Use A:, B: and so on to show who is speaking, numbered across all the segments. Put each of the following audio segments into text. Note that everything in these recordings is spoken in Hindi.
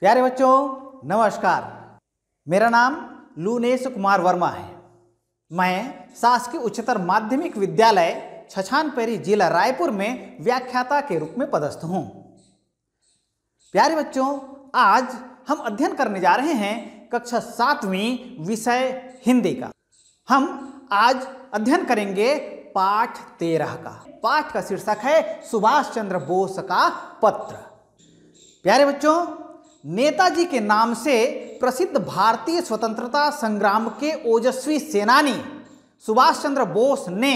A: प्यारे बच्चों नमस्कार मेरा नाम लुनेश कुमार वर्मा है मैं शासकीय उच्चतर माध्यमिक विद्यालय छछानपेरी जिला रायपुर में व्याख्याता के रूप में पदस्थ हूँ प्यारे बच्चों आज हम अध्ययन करने जा रहे हैं कक्षा सातवीं विषय हिंदी का हम आज अध्ययन करेंगे पाठ तेरह का पाठ का शीर्षक है सुभाष चंद्र बोस का पत्र प्यारे बच्चों नेताजी के नाम से प्रसिद्ध भारतीय स्वतंत्रता संग्राम के ओजस्वी सेनानी सुभाष चंद्र बोस ने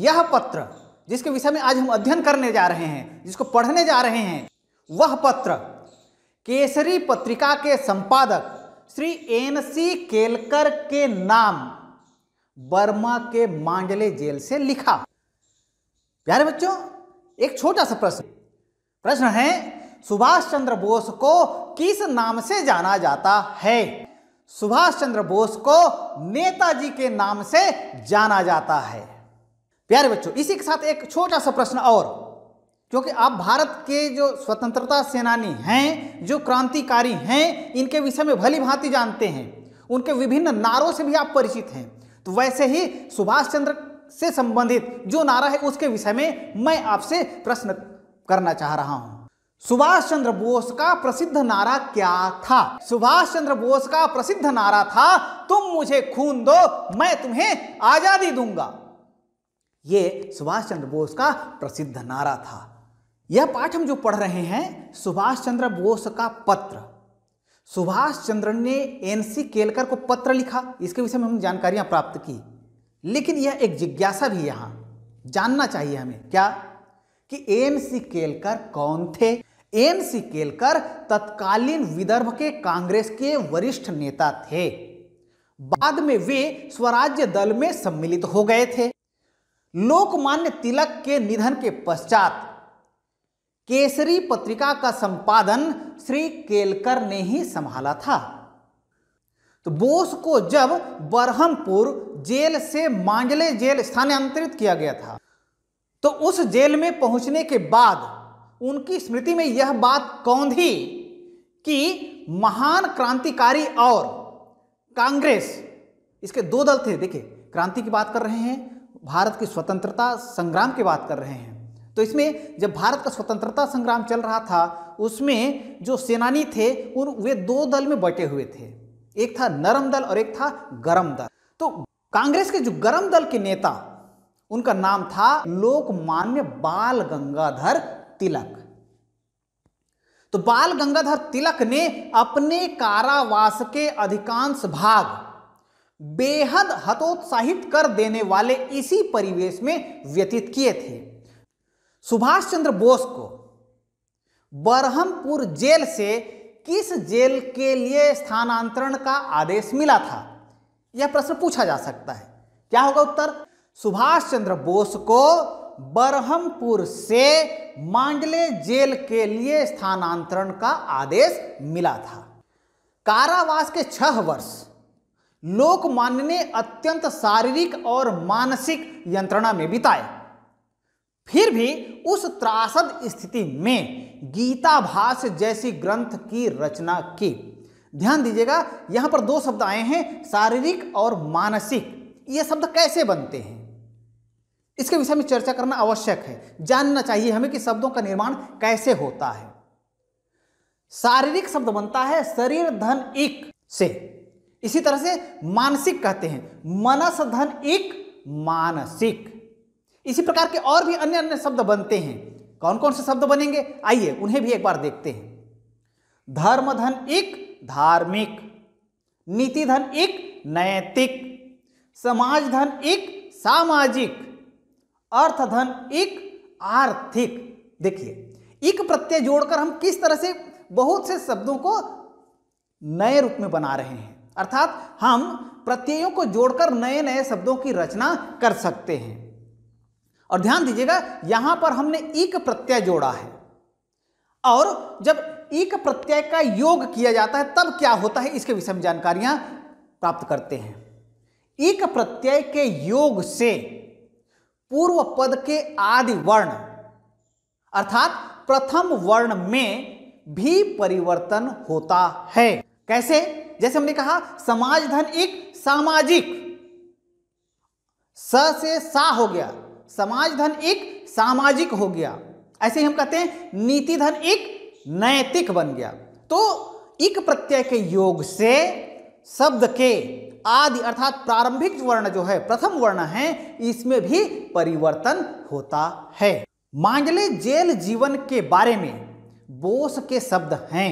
A: यह पत्र जिसके विषय में आज हम अध्ययन करने जा रहे हैं जिसको पढ़ने जा रहे हैं वह पत्र केसरी पत्रिका के संपादक श्री एन सी केलकर के नाम बर्मा के मांडले जेल से लिखा प्यारे बच्चों एक छोटा सा प्रश्न प्रश्न है सुभाष चंद्र बोस को किस नाम से जाना जाता है सुभाष चंद्र बोस को नेताजी के नाम से जाना जाता है प्यारे बच्चों इसी के साथ एक छोटा सा प्रश्न और क्योंकि आप भारत के जो स्वतंत्रता सेनानी हैं जो क्रांतिकारी हैं इनके विषय में भली भांति जानते हैं उनके विभिन्न नारों से भी आप परिचित हैं तो वैसे ही सुभाष चंद्र से संबंधित जो नारा है उसके विषय में मैं आपसे प्रश्न करना चाह रहा हूं सुभाष चंद्र बोस का प्रसिद्ध नारा क्या था सुभाष चंद्र बोस का प्रसिद्ध नारा था तुम मुझे खून दो मैं तुम्हें आजादी दूंगा यह सुभाष चंद्र बोस का प्रसिद्ध नारा था यह पाठ हम जो पढ़ रहे हैं सुभाष चंद्र बोस का पत्र सुभाष चंद्र ने एनसी केलकर को पत्र लिखा इसके विषय में हम जानकारियां प्राप्त की लेकिन यह एक जिज्ञासा भी यहां जानना चाहिए हमें क्या कि एन सी केलकर कौन थे एन केलकर तत्कालीन विदर्भ के कांग्रेस के वरिष्ठ नेता थे बाद में वे स्वराज्य दल में सम्मिलित हो गए थे लोकमान्य तिलक के निधन के पश्चात केसरी पत्रिका का संपादन श्री केलकर ने ही संभाला था तो बोस को जब बरहमपुर जेल से मांजले जेल स्थानांतरित किया गया था तो उस जेल में पहुंचने के बाद उनकी स्मृति में यह बात कौंधी कि महान क्रांतिकारी और कांग्रेस इसके दो दल थे देखिए क्रांति की बात कर रहे हैं भारत की स्वतंत्रता संग्राम की बात कर रहे हैं तो इसमें जब भारत का स्वतंत्रता संग्राम चल रहा था उसमें जो सेनानी थे उन वे दो दल में बटे हुए थे एक था नरम दल और एक था गरम दल तो कांग्रेस के जो गरम दल के नेता उनका नाम था लोकमान्य बाल गंगाधर तिलक तो बाल गंगाधर तिलक ने अपने कारावास के अधिकांश भाग बेहद हतोत्साहित कर देने वाले इसी परिवेश में व्यतीत किए थे सुभाष चंद्र बोस को बरहमपुर जेल से किस जेल के लिए स्थानांतरण का आदेश मिला था यह प्रश्न पूछा जा सकता है क्या होगा उत्तर सुभाष चंद्र बोस को बरहमपुर से मांडले जेल के लिए स्थानांतरण का आदेश मिला था कारावास के छह वर्ष लोकमान्य ने अत्यंत शारीरिक और मानसिक यंत्रणा में बिताए फिर भी उस त्रासद स्थिति में भाष जैसी ग्रंथ की रचना की ध्यान दीजिएगा यहां पर दो शब्द आए हैं शारीरिक और मानसिक ये शब्द कैसे बनते हैं इसके विषय में चर्चा करना आवश्यक है जानना चाहिए हमें कि शब्दों का निर्माण कैसे होता है शारीरिक शब्द बनता है शरीर धन एक से इसी तरह से मानसिक कहते हैं मनस धन एक मानसिक इसी प्रकार के और भी अन्य अन्य शब्द बनते हैं कौन कौन से शब्द बनेंगे आइए उन्हें भी एक बार देखते हैं धर्म धन एक धार्मिक नीति धन एक नैतिक समाज धन एक सामाजिक अर्थ धन एक आर्थिक देखिए एक प्रत्यय जोड़कर हम किस तरह से बहुत से शब्दों को नए रूप में बना रहे हैं अर्थात हम प्रत्ययों को जोड़कर नए नए शब्दों की रचना कर सकते हैं और ध्यान दीजिएगा यहां पर हमने एक प्रत्यय जोड़ा है और जब एक प्रत्यय का योग किया जाता है तब क्या होता है इसके विषय में जानकारियां प्राप्त करते हैं एक प्रत्यय के योग से पूर्व पद के आदि वर्ण अर्थात प्रथम वर्ण में भी परिवर्तन होता है कैसे जैसे हमने कहा समाज धन एक सामाजिक स से सा हो गया समाज धन एक सामाजिक हो गया ऐसे ही हम कहते हैं नीति धन एक नैतिक बन गया तो एक प्रत्यय के योग से शब्द के आदि अर्थात प्रारंभिक वर्ण जो है प्रथम वर्ण है इसमें भी परिवर्तन होता है मांगले जेल जीवन के बारे में बोस के शब्द हैं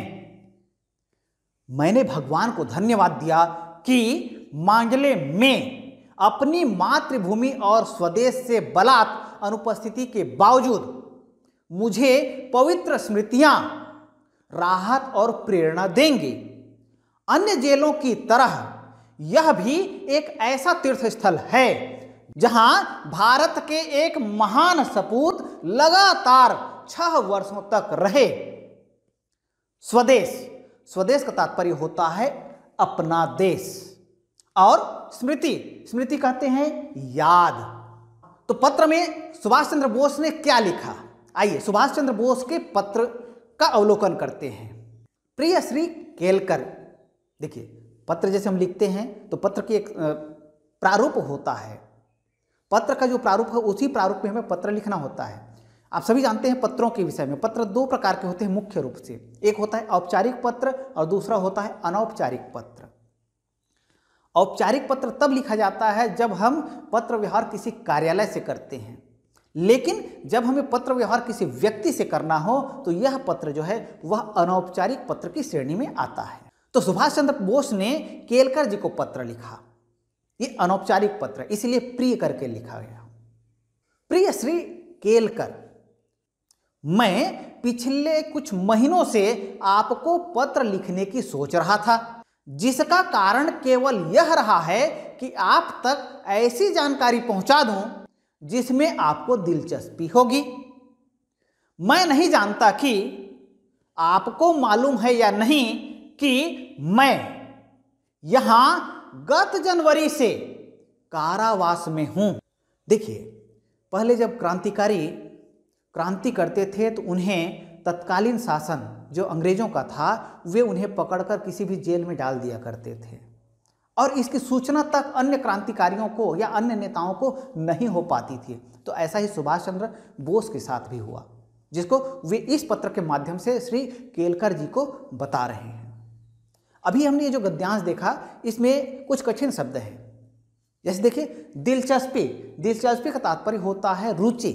A: मैंने भगवान को धन्यवाद दिया कि मांगले में अपनी मातृभूमि और स्वदेश से बलात् अनुपस्थिति के बावजूद मुझे पवित्र स्मृतियां राहत और प्रेरणा देंगी अन्य जेलों की तरह यह भी एक ऐसा तीर्थ स्थल है जहां भारत के एक महान सपूत लगातार छह वर्षों तक रहे स्वदेश स्वदेश का तात्पर्य होता है अपना देश और स्मृति स्मृति कहते हैं याद तो पत्र में सुभाष चंद्र बोस ने क्या लिखा आइए सुभाष चंद्र बोस के पत्र का अवलोकन करते हैं प्रिय श्री केलकर देखिए पत्र जैसे हम लिखते हैं तो पत्र की एक प्रारूप होता है पत्र का जो प्रारूप है उसी प्रारूप में हमें पत्र लिखना होता है आप सभी जानते हैं पत्रों के विषय में पत्र दो प्रकार के होते हैं मुख्य रूप से एक होता है औपचारिक पत्र और दूसरा होता है अनौपचारिक पत्र औपचारिक पत्र तब लिखा जाता है जब हम पत्र व्यवहार किसी कार्यालय से करते हैं लेकिन जब हमें पत्र व्यवहार किसी व्यक्ति से करना हो तो यह पत्र जो है वह अनौपचारिक पत्र की श्रेणी में आता है तो सुभाष चंद्र बोस ने केलकर जी को पत्र लिखा ये अनौपचारिक पत्र इसलिए प्रिय करके लिखा गया प्रिय श्री केलकर मैं पिछले कुछ महीनों से आपको पत्र लिखने की सोच रहा था जिसका कारण केवल यह रहा है कि आप तक ऐसी जानकारी पहुंचा दूं जिसमें आपको दिलचस्पी होगी मैं नहीं जानता कि आपको मालूम है या नहीं कि मैं यहां गत जनवरी से कारावास में हूं देखिए पहले जब क्रांतिकारी क्रांति करते थे तो उन्हें तत्कालीन शासन जो अंग्रेजों का था वे उन्हें पकड़कर किसी भी जेल में डाल दिया करते थे और इसकी सूचना तक अन्य क्रांतिकारियों को या अन्य नेताओं को नहीं हो पाती थी तो ऐसा ही सुभाष चंद्र बोस के साथ भी हुआ जिसको वे इस पत्र के माध्यम से श्री केलकर जी को बता रहे हैं अभी हमने ये जो गद्यांश देखा इसमें कुछ कठिन शब्द हैं जैसे देखिए दिलचस्पी दिलचस्पी का तात्पर्य होता है रुचि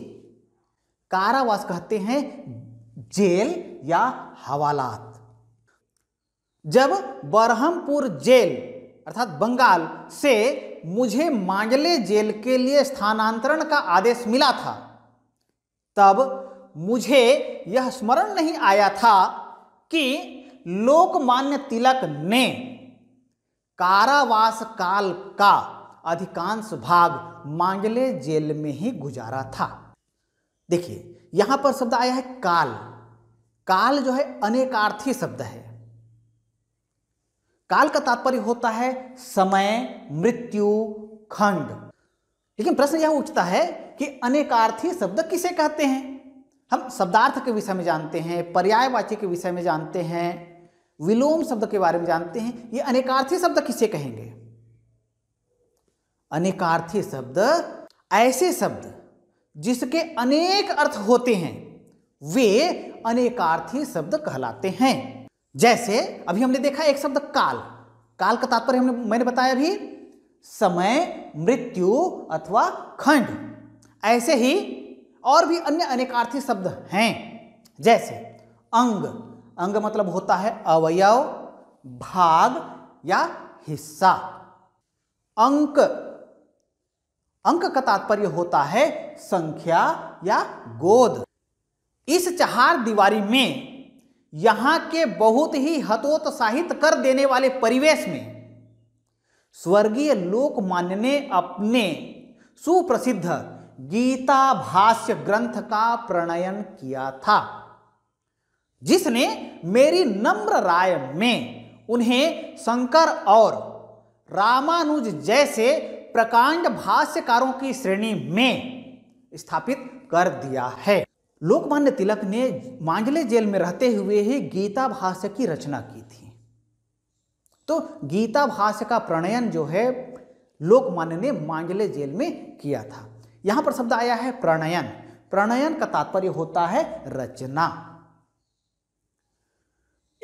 A: कारावास कहते हैं जेल या हवालात जब बरहमपुर जेल अर्थात बंगाल से मुझे मांडले जेल के लिए स्थानांतरण का आदेश मिला था तब मुझे यह स्मरण नहीं आया था कि लोकमान्य तिलक ने कारावास काल का अधिकांश भाग मांगले जेल में ही गुजारा था देखिए यहां पर शब्द आया है काल काल जो है अनेकार्थी शब्द है काल का तात्पर्य होता है समय मृत्यु खंड लेकिन प्रश्न यह उठता है कि अनेकार्थी शब्द किसे कहते हैं हम शब्दार्थ के विषय में जानते हैं पर्यायवाची के विषय में जानते हैं विलोम शब्द के बारे में जानते हैं ये अनेकार्थी शब्द किसे कहेंगे अनेकार्थी शब्द ऐसे शब्द जिसके अनेक अर्थ होते हैं वे अनेकार्थी शब्द कहलाते हैं जैसे अभी हमने देखा एक शब्द काल काल का तात्पर्य हमने मैंने बताया अभी समय मृत्यु अथवा खंड ऐसे ही और भी अन्य अनेकार्थी शब्द हैं जैसे अंग अंग मतलब होता है अवयव भाग या हिस्सा अंक अंक का तात्पर्य होता है संख्या या गोद इस चार दीवारी में यहां के बहुत ही हतोत्साहित कर देने वाले परिवेश में स्वर्गीय लोकमान्य ने अपने सुप्रसिद्ध गीता भाष्य ग्रंथ का प्रणयन किया था जिसने मेरी नम्र राय में उन्हें शंकर और रामानुज जैसे प्रकांड भाष्यकारों की श्रेणी में स्थापित कर दिया है लोकमान्य तिलक ने मांझले जेल में रहते हुए ही गीता भाष्य की रचना की थी तो गीता भाष्य का प्रणयन जो है लोकमान्य ने मांझले जेल में किया था यहां पर शब्द आया है प्रणयन प्रणयन का तात्पर्य होता है रचना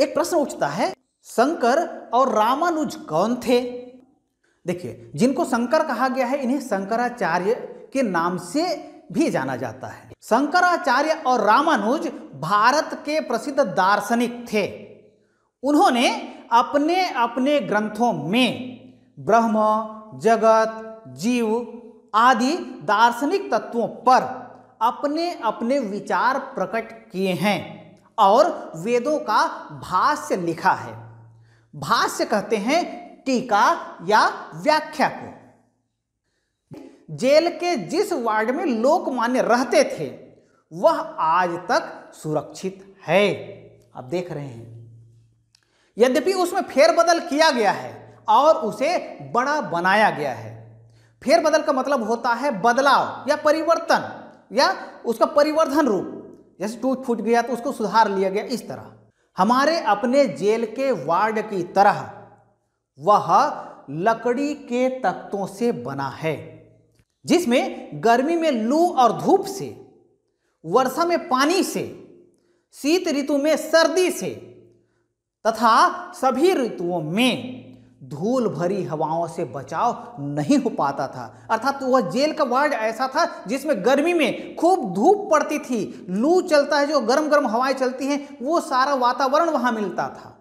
A: एक प्रश्न उठता है शंकर और रामानुज कौन थे देखिए जिनको शंकर कहा गया है इन्हें शंकराचार्य के नाम से भी जाना जाता है शंकराचार्य और रामानुज भारत के प्रसिद्ध दार्शनिक थे उन्होंने अपने अपने ग्रंथों में ब्रह्म जगत जीव आदि दार्शनिक तत्वों पर अपने अपने विचार प्रकट किए हैं और वेदों का भाष्य लिखा है भाष्य कहते हैं टीका या व्याख्या को जेल के जिस वार्ड में लोकमान्य रहते थे वह आज तक सुरक्षित है अब देख रहे हैं यद्यपि उसमें फेरबदल किया गया है और उसे बड़ा बनाया गया है फेरबदल का मतलब होता है बदलाव या परिवर्तन या उसका परिवर्धन रूप जैसे टूट फूट गया तो उसको सुधार लिया गया इस तरह हमारे अपने जेल के वार्ड की तरह वह लकड़ी के तख्तों से बना है जिसमें गर्मी में लू और धूप से वर्षा में पानी से शीत ऋतु में सर्दी से तथा सभी ऋतुओं में धूल भरी हवाओं से बचाव नहीं हो पाता था अर्थात वह जेल का वार्ड ऐसा था जिसमें गर्मी में खूब धूप पड़ती थी लू चलता है जो गर्म गर्म हवाएं चलती हैं वो सारा वातावरण वहां मिलता था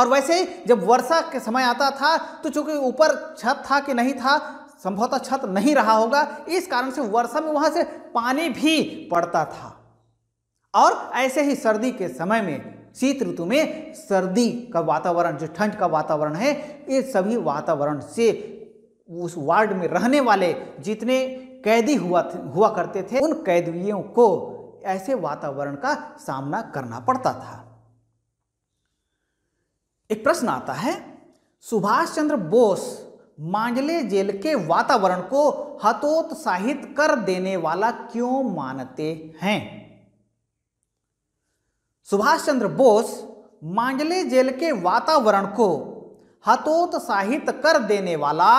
A: और वैसे जब वर्षा के समय आता था तो चूंकि ऊपर छत था कि नहीं था संभवतः छत नहीं रहा होगा इस कारण से वर्षा में वहां से पानी भी पड़ता था और ऐसे ही सर्दी के समय में शीत ऋतु में सर्दी का वातावरण जो ठंड का वातावरण है ये सभी वातावरण से उस वार्ड में रहने वाले जितने कैदी हुआ हुआ करते थे उन कैदियों को ऐसे वातावरण का सामना करना पड़ता था एक प्रश्न आता है सुभाष चंद्र बोस मांजले जेल के वातावरण को हतोत्साहित कर देने वाला क्यों मानते हैं सुभाष चंद्र बोस मांडले जेल के वातावरण को हतोत्साहित कर देने वाला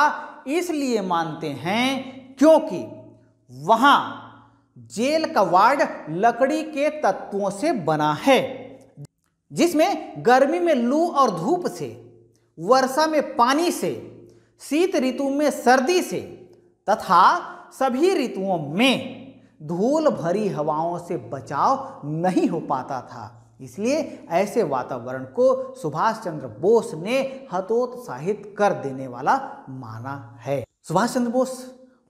A: इसलिए मानते हैं क्योंकि वहाँ जेल का वार्ड लकड़ी के तत्वों से बना है जिसमें गर्मी में लू और धूप से वर्षा में पानी से शीत ऋतु में सर्दी से तथा सभी ऋतुओं में धूल भरी हवाओं से बचाव नहीं हो पाता था इसलिए ऐसे वातावरण को सुभाष चंद्र बोस ने हतोत्साहित कर देने वाला माना है सुभाष चंद्र बोस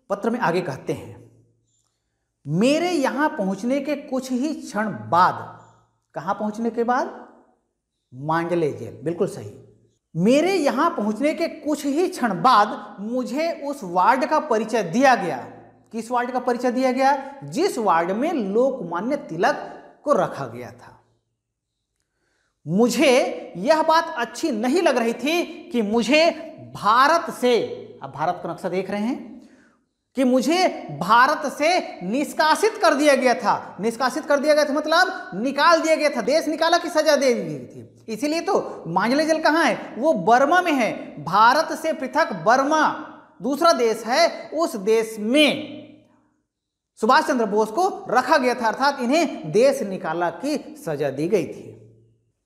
A: पत्र में आगे कहते हैं मेरे यहां पहुंचने के कुछ ही क्षण बाद कहां पहुंचने के बाद मांडले जेल बिल्कुल सही मेरे यहां पहुंचने के कुछ ही क्षण बाद मुझे उस वार्ड का परिचय दिया गया किस वार्ड का परिचय दिया गया जिस वार्ड में लोकमान्य तिलक को रखा गया था मुझे यह बात अच्छी नहीं लग रही थी कि मुझे भारत से आप भारत का नक्शा देख रहे हैं कि मुझे भारत से निष्कासित कर दिया गया था निष्कासित कर दिया गया था मतलब निकाल दिया गया था देश निकाला की सजा दे दी गई थी इसीलिए तो मांझले जल कहाँ है वो बर्मा में है भारत से पृथक बर्मा दूसरा देश है उस देश में सुभाष चंद्र बोस को रखा गया था अर्थात इन्हें देश निकाला की सजा दी गई थी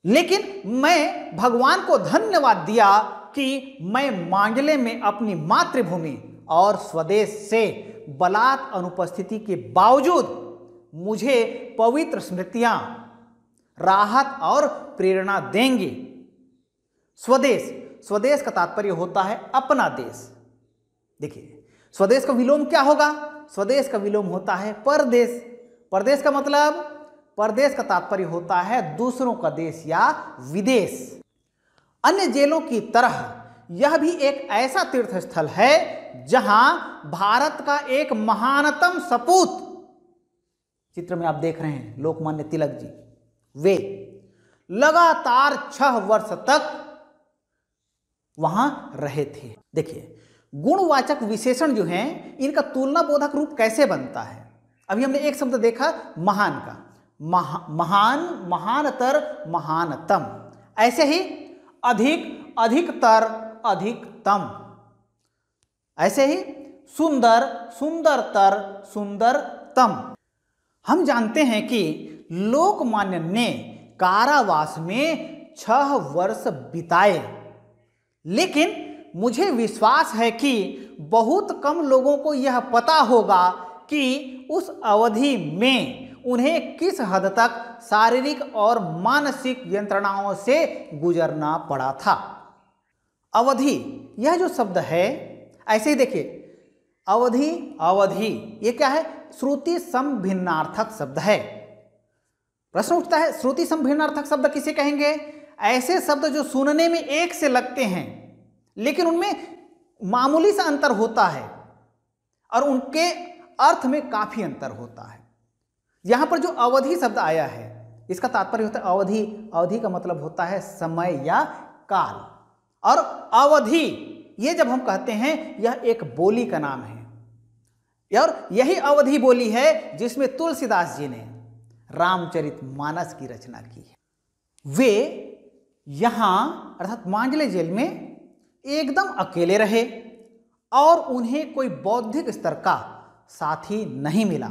A: लेकिन मैं भगवान को धन्यवाद दिया कि मैं मांगले में अपनी मातृभूमि और स्वदेश से बलात् अनुपस्थिति के बावजूद मुझे पवित्र स्मृतियां राहत और प्रेरणा देंगी स्वदेश स्वदेश का तात्पर्य होता है अपना देश देखिए स्वदेश का विलोम क्या होगा स्वदेश का विलोम होता है परदेश परदेश का मतलब परदेश का तात्पर्य होता है दूसरों का देश या विदेश अन्य जेलों की तरह यह भी एक ऐसा तीर्थ स्थल है जहां भारत का एक महानतम सपूत चित्र में आप देख रहे हैं लोकमान्य तिलक जी वे लगातार छह वर्ष तक वहां रहे थे देखिए गुणवाचक विशेषण जो हैं इनका तुलना बोधक रूप कैसे बनता है अभी हमने एक शब्द देखा महान का महा, महान महानतर महानतम ऐसे ही अधिक अधिकतर अधिकतम ऐसे ही सुंदर सुंदरतर सुंदरतम हम जानते हैं कि लोकमान्य ने कारावास में छह वर्ष बिताए लेकिन मुझे विश्वास है कि बहुत कम लोगों को यह पता होगा कि उस अवधि में उन्हें किस हद तक शारीरिक और मानसिक यंत्रणाओं से गुजरना पड़ा था अवधि यह जो शब्द है ऐसे ही देखिए अवधि अवधि ये क्या है श्रुति संभिन्नार्थक शब्द है प्रश्न उठता है श्रुति संभिन्नार्थक शब्द किसे कहेंगे ऐसे शब्द जो सुनने में एक से लगते हैं लेकिन उनमें मामूली सा अंतर होता है और उनके अर्थ में काफ़ी अंतर होता है यहाँ पर जो अवधि शब्द आया है इसका तात्पर्य होता है अवधि अवधि का मतलब होता है समय या काल और अवधि ये जब हम कहते हैं यह एक बोली का नाम है और यही अवधि बोली है जिसमें तुलसीदास जी ने रामचरित मानस की रचना की है वे यहाँ अर्थात मांजले जेल में एकदम अकेले रहे और उन्हें कोई बौद्धिक स्तर का साथी नहीं मिला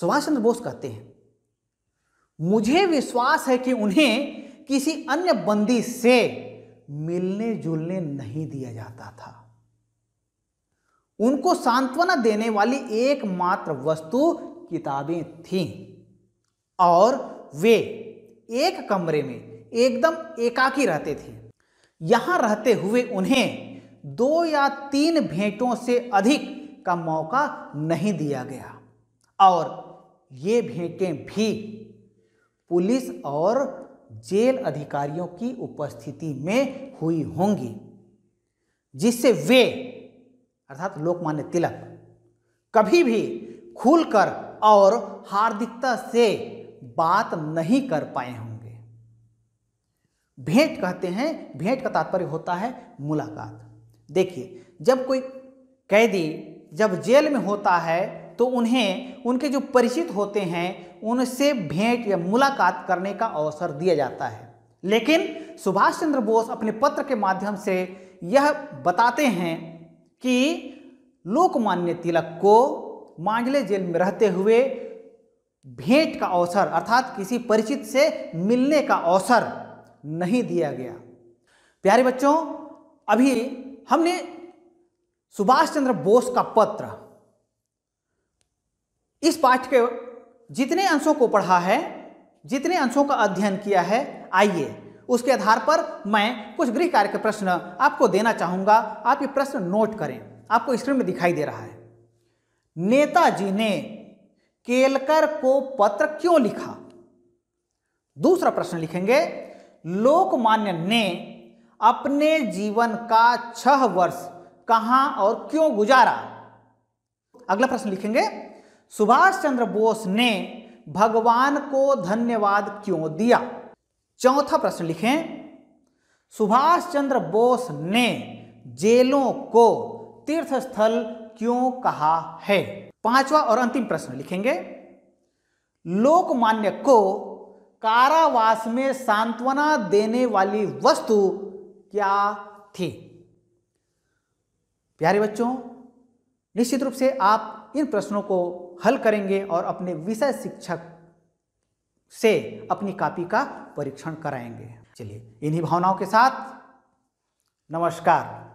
A: सुभाष चंद्र बोस कहते हैं मुझे विश्वास है कि उन्हें किसी अन्य बंदी से मिलने जुलने नहीं दिया जाता था उनको सांत्वना देने वाली एकमात्र वस्तु किताबें थीं और वे एक कमरे में एकदम एकाकी रहते थे यहां रहते हुए उन्हें दो या तीन भेंटों से अधिक का मौका नहीं दिया गया और ये भेंटें भी पुलिस और जेल अधिकारियों की उपस्थिति में हुई होंगी जिससे वे अर्थात लोकमान्य तिलक कभी भी खुलकर और हार्दिकता से बात नहीं कर पाए होंगे भेंट कहते हैं भेंट का तात्पर्य होता है मुलाकात देखिए जब कोई कैदी जब जेल में होता है तो उन्हें उनके जो परिचित होते हैं उनसे भेंट या मुलाकात करने का अवसर दिया जाता है लेकिन सुभाष चंद्र बोस अपने पत्र के माध्यम से यह बताते हैं कि लोकमान्य तिलक को मांझले जेल में रहते हुए भेंट का अवसर अर्थात किसी परिचित से मिलने का अवसर नहीं दिया गया प्यारे बच्चों अभी हमने सुभाष चंद्र बोस का पत्र इस पाठ के जितने अंशों को पढ़ा है जितने अंशों का अध्ययन किया है आइए उसके आधार पर मैं कुछ गृह कार्य के प्रश्न आपको देना चाहूँगा आप ये प्रश्न नोट करें आपको स्क्रीन में दिखाई दे रहा है नेताजी ने केलकर को पत्र क्यों लिखा दूसरा प्रश्न लिखेंगे लोकमान्य ने अपने जीवन का छह वर्ष कहां और क्यों गुजारा अगला प्रश्न लिखेंगे सुभाष चंद्र बोस ने भगवान को धन्यवाद क्यों दिया चौथा प्रश्न लिखें सुभाष चंद्र बोस ने जेलों को तीर्थस्थल क्यों कहा है पांचवा और अंतिम प्रश्न लिखेंगे लोकमान्य को कारावास में सांत्वना देने वाली वस्तु क्या थी प्यारे बच्चों निश्चित रूप से आप इन प्रश्नों को हल करेंगे और अपने विषय शिक्षक से अपनी कापी का परीक्षण कराएंगे चलिए इन्हीं भावनाओं के साथ नमस्कार